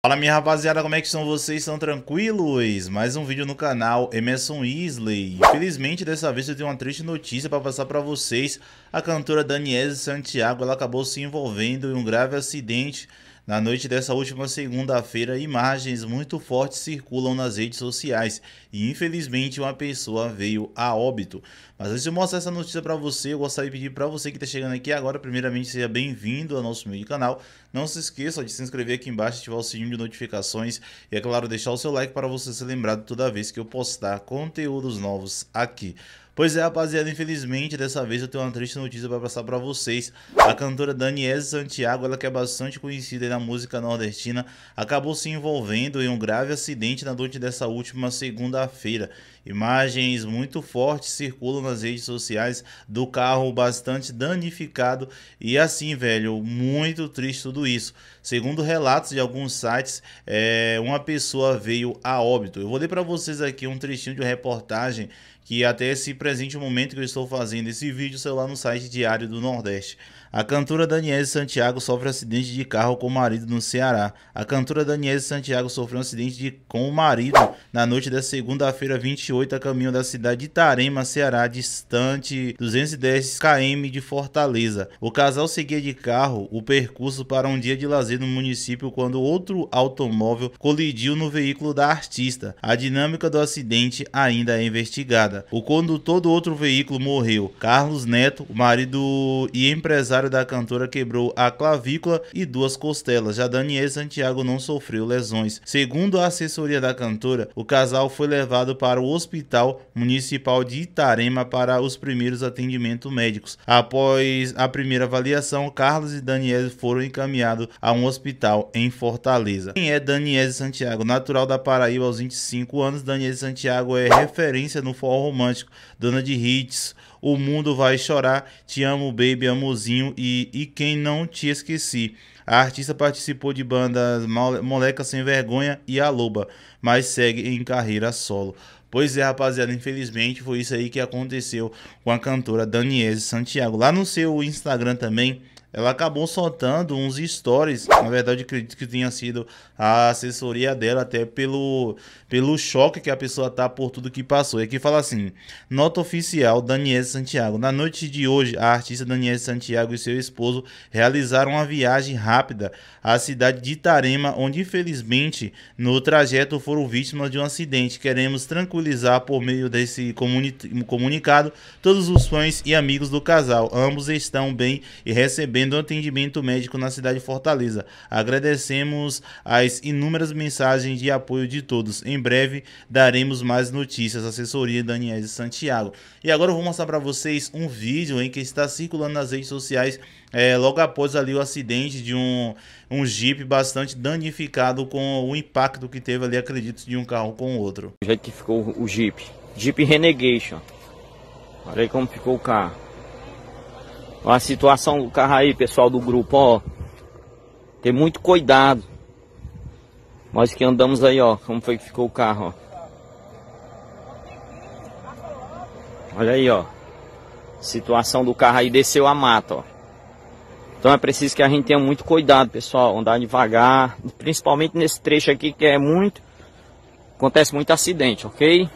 Fala minha rapaziada, como é que são vocês? Estão tranquilos? Mais um vídeo no canal Emerson Isley. Infelizmente dessa vez eu tenho uma triste notícia para passar para vocês. A cantora Daniela Santiago ela acabou se envolvendo em um grave acidente na noite dessa última segunda-feira, imagens muito fortes circulam nas redes sociais e infelizmente uma pessoa veio a óbito. Mas antes de mostrar essa notícia para você, eu gostaria de pedir para você que está chegando aqui agora, primeiramente seja bem-vindo ao nosso meio de canal. Não se esqueça de se inscrever aqui embaixo, ativar o sininho de notificações e, é claro, deixar o seu like para você ser lembrado toda vez que eu postar conteúdos novos aqui. Pois é, rapaziada, infelizmente dessa vez eu tenho uma triste notícia para passar para vocês. A cantora Daniela Santiago, ela que é bastante conhecida na música nordestina, acabou se envolvendo em um grave acidente na noite dessa última segunda-feira. Imagens muito fortes circulam nas redes sociais do carro bastante danificado e assim, velho, muito triste tudo isso. Segundo relatos de alguns sites, é, uma pessoa veio a óbito. Eu vou ler para vocês aqui um trechinho de reportagem que até se presente o momento que eu estou fazendo esse vídeo, saiu lá no site Diário do Nordeste. A cantora Daniele Santiago sofre acidente de carro com o marido no Ceará. A cantora Daniele Santiago sofreu um acidente de... com o marido na noite da segunda-feira 28 a caminho da cidade de Tarema, Ceará, distante 210 km de Fortaleza. O casal seguia de carro o percurso para um dia de lazer no município quando outro automóvel colidiu no veículo da artista. A dinâmica do acidente ainda é investigada. O condutor do outro veículo morreu. Carlos Neto, o marido e empresário empresário da cantora quebrou a clavícula e duas costelas. Já Daniel Santiago não sofreu lesões. Segundo a assessoria da cantora, o casal foi levado para o Hospital Municipal de Itarema para os primeiros atendimentos médicos. Após a primeira avaliação, Carlos e Daniel foram encaminhados a um hospital em Fortaleza. Quem é Daniel Santiago? Natural da Paraíba aos 25 anos, Daniel Santiago é referência no forró romântico, dona de hits, o mundo vai chorar. Te amo, baby, amorzinho E, e quem não te esqueci. A artista participou de bandas Moleca Sem Vergonha e A Loba, mas segue em carreira solo. Pois é, rapaziada, infelizmente foi isso aí que aconteceu com a cantora Daniela Santiago. Lá no seu Instagram também, ela acabou soltando uns stories. Na verdade, acredito que tinha sido a assessoria dela, até pelo, pelo choque que a pessoa tá por tudo que passou. E aqui fala assim: nota oficial Daniel Santiago. Na noite de hoje, a artista Daniel Santiago e seu esposo realizaram uma viagem rápida à cidade de Itarema, onde infelizmente no trajeto foram vítimas de um acidente. Queremos tranquilizar por meio desse comuni comunicado todos os fãs e amigos do casal. Ambos estão bem e recebendo bem atendimento médico na cidade de Fortaleza. Agradecemos as inúmeras mensagens de apoio de todos. Em breve daremos mais notícias. Assessoria Daniel de Santiago. E agora eu vou mostrar para vocês um vídeo em que está circulando nas redes sociais é, logo após ali o acidente de um, um Jeep bastante danificado com o impacto que teve ali, acredito, de um carro com o outro. O jeito que ficou o Jeep. Jeep Renegation. Olha aí como ficou o carro a situação do carro aí, pessoal do grupo, ó. Tem muito cuidado. Nós que andamos aí, ó, como foi que ficou o carro, ó. Olha aí, ó. Situação do carro aí, desceu a mata, ó. Então é preciso que a gente tenha muito cuidado, pessoal, andar devagar, principalmente nesse trecho aqui que é muito, acontece muito acidente, ok?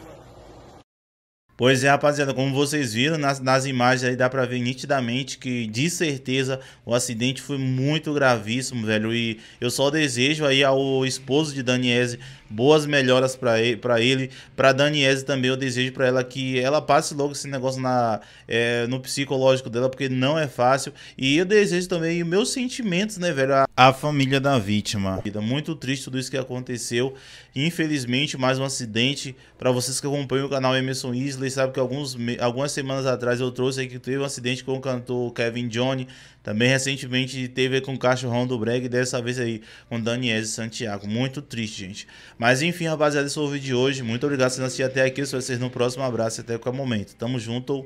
Pois é, rapaziada, como vocês viram nas, nas imagens aí dá pra ver nitidamente que de certeza o acidente foi muito gravíssimo, velho. E eu só desejo aí ao esposo de Daniese boas melhoras para ele, para ele, para Daniese também eu desejo para ela que ela passe logo esse negócio na é, no psicológico dela, porque não é fácil. E eu desejo também meus sentimentos, né, velho, a, família da vítima. Muito triste tudo isso que aconteceu. Infelizmente, mais um acidente para vocês que acompanham o canal Emerson Isley. Wesley sabe que alguns, algumas semanas atrás eu trouxe aqui que teve um acidente com o cantor Kevin Johnny. Também recentemente teve com o cachorrão do Breg, dessa vez aí com o Daniel Santiago. Muito triste, gente. Mas enfim, rapaziada, esse foi o vídeo de hoje. Muito obrigado por assistir até aqui. espero vocês no próximo abraço até qualquer momento. Tamo junto.